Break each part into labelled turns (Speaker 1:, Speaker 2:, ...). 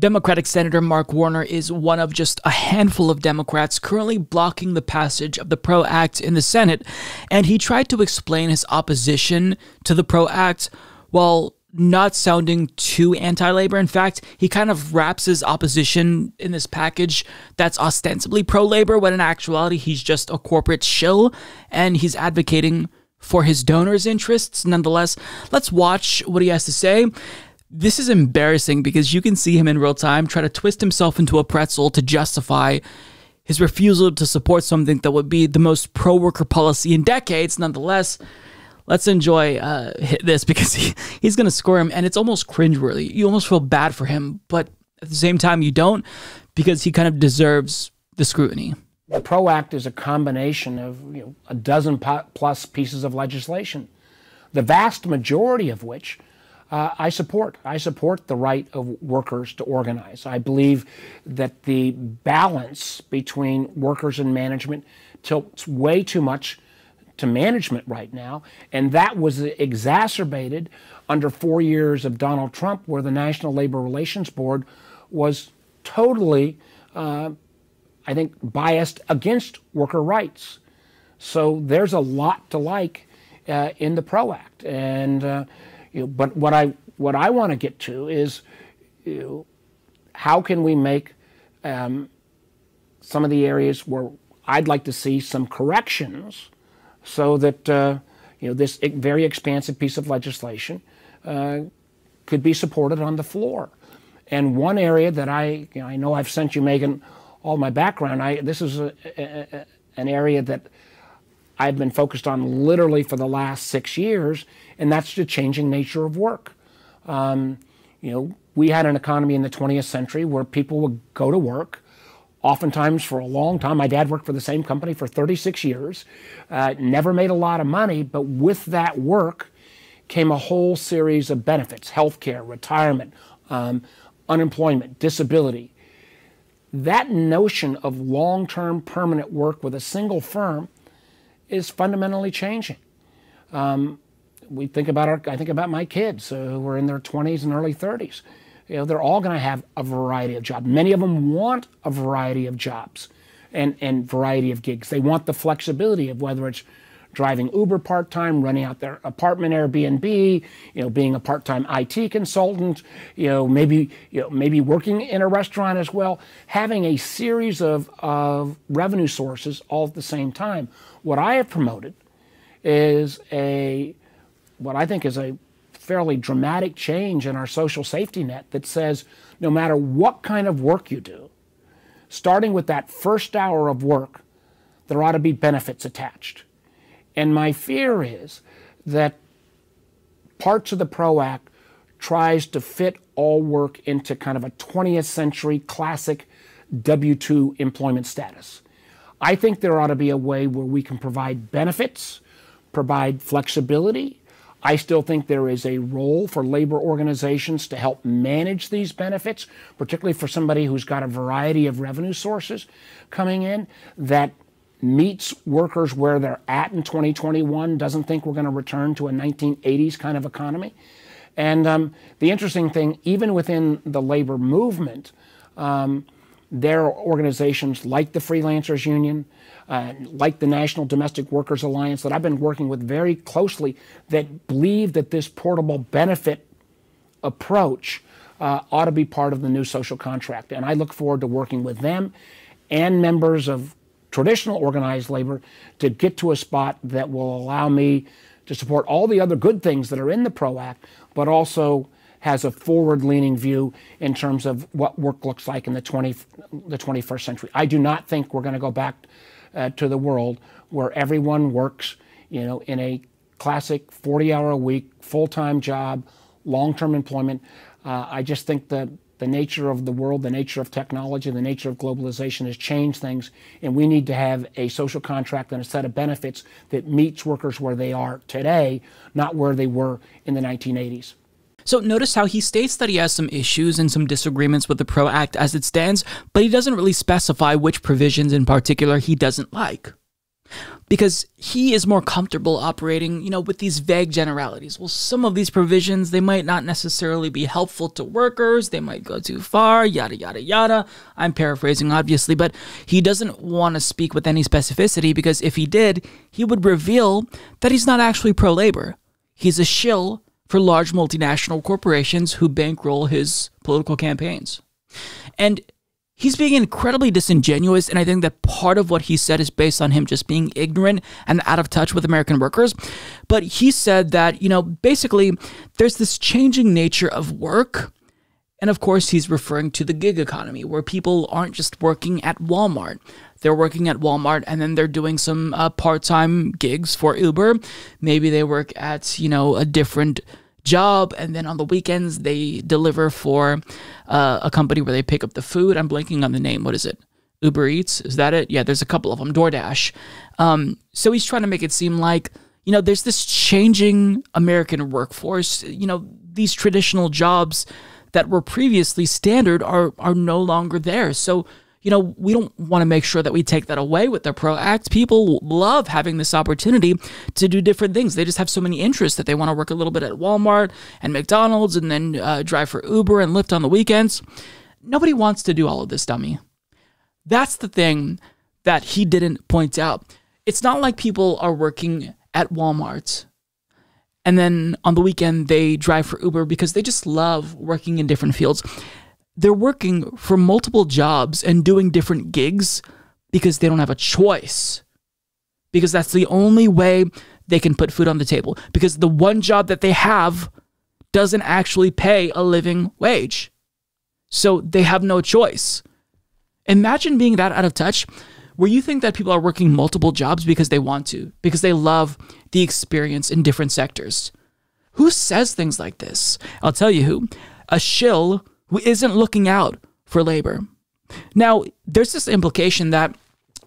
Speaker 1: Democratic Senator Mark Warner is one of just a handful of Democrats currently blocking the passage of the PRO Act in the Senate, and he tried to explain his opposition to the PRO Act while not sounding too anti labor. In fact, he kind of wraps his opposition in this package that's ostensibly pro labor, when in actuality, he's just a corporate shill and he's advocating for his donors' interests. Nonetheless, let's watch what he has to say. This is embarrassing because you can see him in real time try to twist himself into a pretzel to justify his refusal to support something that would be the most pro worker policy in decades. Nonetheless, let's enjoy uh, this because he, he's going to score him, and it's almost cringeworthy. You almost feel bad for him, but at the same time, you don't because he kind of deserves the scrutiny.
Speaker 2: The PRO Act is a combination of you know, a dozen plus pieces of legislation, the vast majority of which uh, I support. I support the right of workers to organize. I believe that the balance between workers and management tilts way too much to management right now. And that was exacerbated under four years of Donald Trump, where the National Labor Relations Board was totally, uh, I think, biased against worker rights. So there's a lot to like uh, in the PRO Act. And uh, you know, but what I what I want to get to is you know, how can we make um, some of the areas where I'd like to see some corrections so that uh, you know this very expansive piece of legislation uh, could be supported on the floor. And one area that I you know, I know I've sent you Megan all my background. I this is a, a, a, an area that I've been focused on literally for the last six years, and that's the changing nature of work. Um, you know, we had an economy in the 20th century where people would go to work, oftentimes for a long time. My dad worked for the same company for 36 years, uh, never made a lot of money, but with that work came a whole series of benefits health care, retirement, um, unemployment, disability. That notion of long term permanent work with a single firm is fundamentally changing. Um, we think about our, I think about my kids uh, who are in their 20s and early 30s. You know, they're all going to have a variety of jobs. Many of them want a variety of jobs and, and variety of gigs. They want the flexibility of whether it's driving Uber part time, running out their apartment Airbnb, you know, being a part time IT consultant, you know, maybe you know, maybe working in a restaurant as well, having a series of, of revenue sources all at the same time. What I have promoted is a what I think is a fairly dramatic change in our social safety net that says no matter what kind of work you do, starting with that first hour of work, there ought to be benefits attached. And my fear is that parts of the PRO Act tries to fit all work into kind of a 20th century classic W 2 employment status. I think there ought to be a way where we can provide benefits, provide flexibility. I still think there is a role for labor organizations to help manage these benefits, particularly for somebody who's got a variety of revenue sources coming in that meets workers where they're at in 2021, doesn't think we're going to return to a 1980s kind of economy. And um, the interesting thing, even within the labor movement, um, there are organizations like the Freelancers Union, uh, like the National Domestic Workers Alliance that I've been working with very closely that believe that this portable benefit approach uh, ought to be part of the new social contract. And I look forward to working with them and members of traditional organized labor to get to a spot that will allow me to support all the other good things that are in the PRO Act, but also has a forward leaning view in terms of what work looks like in the, 20, the 21st century. I do not think we're going to go back uh, to the world where everyone works you know, in a classic 40 hour a week, full time job, long term employment. Uh, I just think that the nature of the world, the nature of technology, the nature of globalization has changed things, and we need to have a social contract and a set of benefits that meets workers where they are today, not where they were in the 1980s.
Speaker 1: So notice how he states that he has some issues and some disagreements with the PRO Act as it stands, but he doesn't really specify which provisions in particular he doesn't like because he is more comfortable operating, you know, with these vague generalities. Well, some of these provisions, they might not necessarily be helpful to workers, they might go too far, yada, yada, yada. I'm paraphrasing, obviously, but he doesn't want to speak with any specificity because if he did, he would reveal that he's not actually pro labor. He's a shill for large multinational corporations who bankroll his political campaigns. And he's being incredibly disingenuous. And I think that part of what he said is based on him just being ignorant and out of touch with American workers. But he said that, you know, basically there's this changing nature of work. And of course, he's referring to the gig economy, where people aren't just working at Walmart. They're working at Walmart and then they're doing some uh, part time gigs for Uber. Maybe they work at, you know, a different job. And then on the weekends, they deliver for uh, a company where they pick up the food. I'm blanking on the name. What is it? Uber Eats? Is that it? Yeah, there's a couple of them. DoorDash. Um, so he's trying to make it seem like, you know, there's this changing American workforce. You know, these traditional jobs that were previously standard are are no longer there. So you know, we don't want to make sure that we take that away with the PRO Act. People love having this opportunity to do different things. They just have so many interests that they want to work a little bit at Walmart and McDonald's and then uh, drive for Uber and Lyft on the weekends. Nobody wants to do all of this, dummy. That's the thing that he didn't point out. It's not like people are working at Walmart and then on the weekend they drive for Uber because they just love working in different fields they're working for multiple jobs and doing different gigs because they don't have a choice. Because that's the only way they can put food on the table. Because the one job that they have doesn't actually pay a living wage. So they have no choice. Imagine being that out of touch where you think that people are working multiple jobs because they want to, because they love the experience in different sectors. Who says things like this? I'll tell you who. A shill who isn't looking out for labor. Now, there's this implication that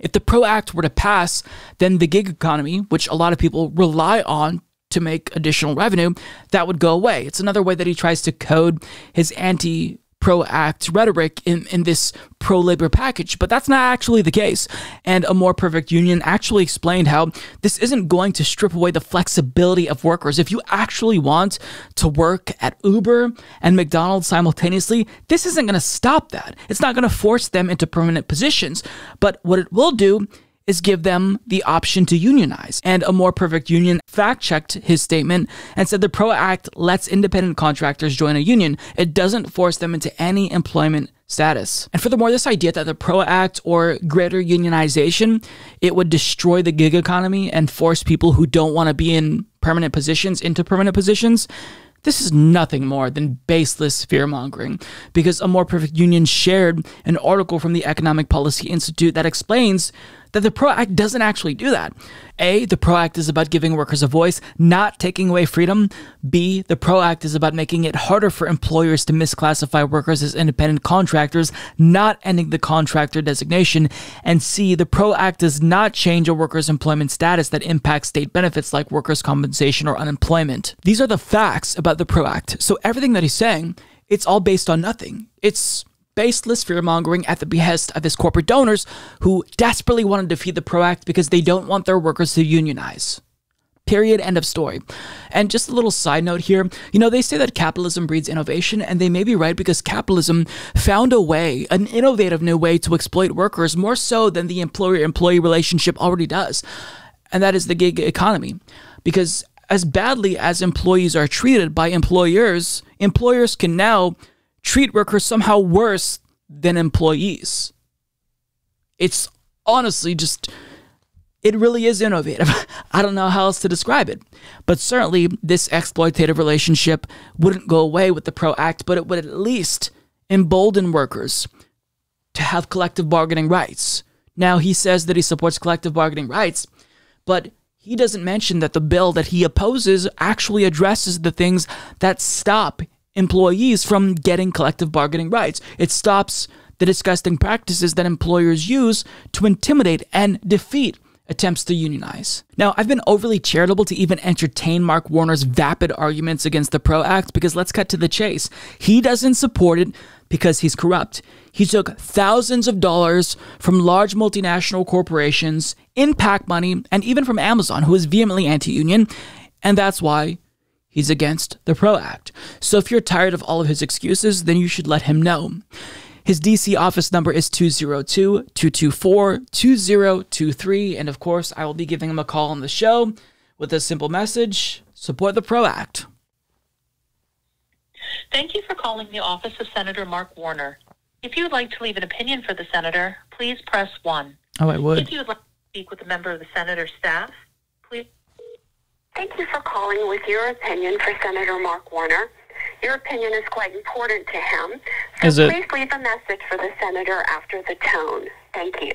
Speaker 1: if the PRO Act were to pass, then the gig economy, which a lot of people rely on to make additional revenue, that would go away. It's another way that he tries to code his anti pro act rhetoric in, in this pro labor package, but that's not actually the case. And a more perfect union actually explained how this isn't going to strip away the flexibility of workers. If you actually want to work at Uber and McDonald's simultaneously, this isn't going to stop that. It's not going to force them into permanent positions, but what it will do is give them the option to unionize. And a more perfect union fact checked his statement and said the PRO Act lets independent contractors join a union, it doesn't force them into any employment status. And furthermore, this idea that the PRO Act or greater unionization, it would destroy the gig economy and force people who don't want to be in permanent positions into permanent positions. This is nothing more than baseless fear mongering because a more perfect union shared an article from the Economic Policy Institute that explains that the PRO Act doesn't actually do that. A, the PRO Act is about giving workers a voice, not taking away freedom. B, the PRO Act is about making it harder for employers to misclassify workers as independent contractors, not ending the contractor designation. And C, the PRO Act does not change a worker's employment status that impacts state benefits like workers' compensation or unemployment. These are the facts about the PRO Act. So everything that he's saying, it's all based on nothing. It's baseless fear mongering at the behest of his corporate donors who desperately want to defeat the PRO Act because they don't want their workers to unionize. Period. End of story. And just a little side note here. You know, they say that capitalism breeds innovation, and they may be right because capitalism found a way, an innovative new way to exploit workers more so than the employer employee relationship already does. And that is the gig economy. Because as badly as employees are treated by employers, employers can now treat workers somehow worse than employees. It's honestly just, it really is innovative. I don't know how else to describe it. But certainly, this exploitative relationship wouldn't go away with the PRO Act, but it would at least embolden workers to have collective bargaining rights. Now, he says that he supports collective bargaining rights, but he doesn't mention that the bill that he opposes actually addresses the things that stop employees from getting collective bargaining rights. It stops the disgusting practices that employers use to intimidate and defeat attempts to unionize. Now, I've been overly charitable to even entertain Mark Warner's vapid arguments against the PRO Act because let's cut to the chase. He doesn't support it because he's corrupt. He took thousands of dollars from large multinational corporations, in PAC money, and even from Amazon, who is vehemently anti union, and that's why He's against the PRO Act. So if you're tired of all of his excuses, then you should let him know. His DC office number is 202 224 2023. And of course, I will be giving him a call on the show with a simple message support the PRO Act. Thank you for calling the office of Senator Mark Warner. If you would like to leave an opinion for the senator, please press 1. Oh, I would. If you would like to speak with a member of the senator's staff, please. Thank you for calling with your opinion for Senator Mark Warner. Your opinion is quite important to him. So is it? please leave a message for the senator after the tone. Thank you.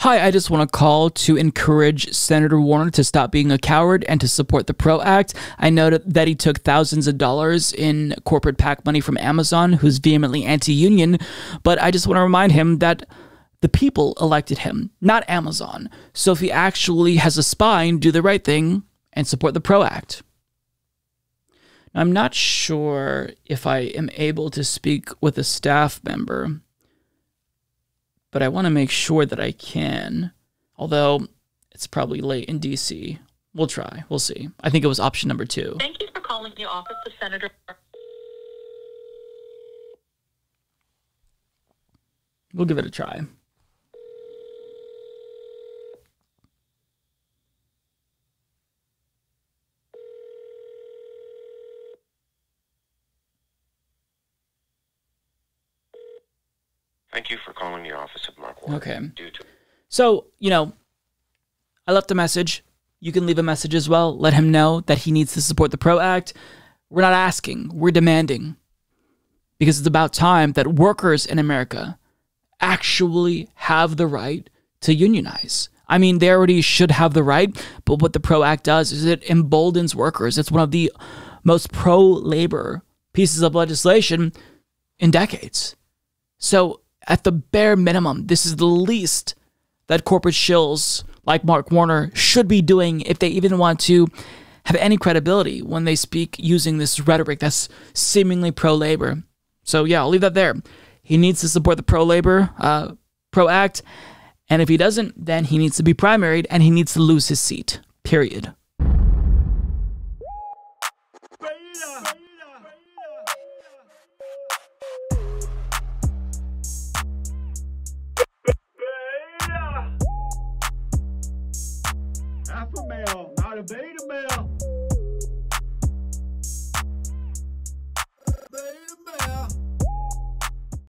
Speaker 1: Hi, I just want to call to encourage Senator Warner to stop being a coward and to support the PRO Act. I noted that he took thousands of dollars in corporate PAC money from Amazon, who's vehemently anti union, but I just want to remind him that the people elected him, not Amazon. So if he actually has a spine, do the right thing and support the PRO Act. I'm not sure if I am able to speak with a staff member, but I want to make sure that I can. Although it's probably late in DC. We'll try. We'll see. I think it was option number two. Thank you for calling the office of Senator. We'll give it a try. Okay. To- so, you know, I left a message. You can leave a message as well. Let him know that he needs to support the PRO Act. We're not asking, we're demanding. Because it's about time that workers in America actually have the right to unionize. I mean, they already should have the right, but what the PRO Act does is it emboldens workers. It's one of the most pro labor pieces of legislation in decades. So at the bare minimum, this is the least that corporate shills like Mark Warner should be doing if they even want to have any credibility when they speak using this rhetoric that's seemingly pro labor. So, yeah, I'll leave that there. He needs to support the pro labor, uh, pro act. And if he doesn't, then he needs to be primaried and he needs to lose his seat, period. Beta.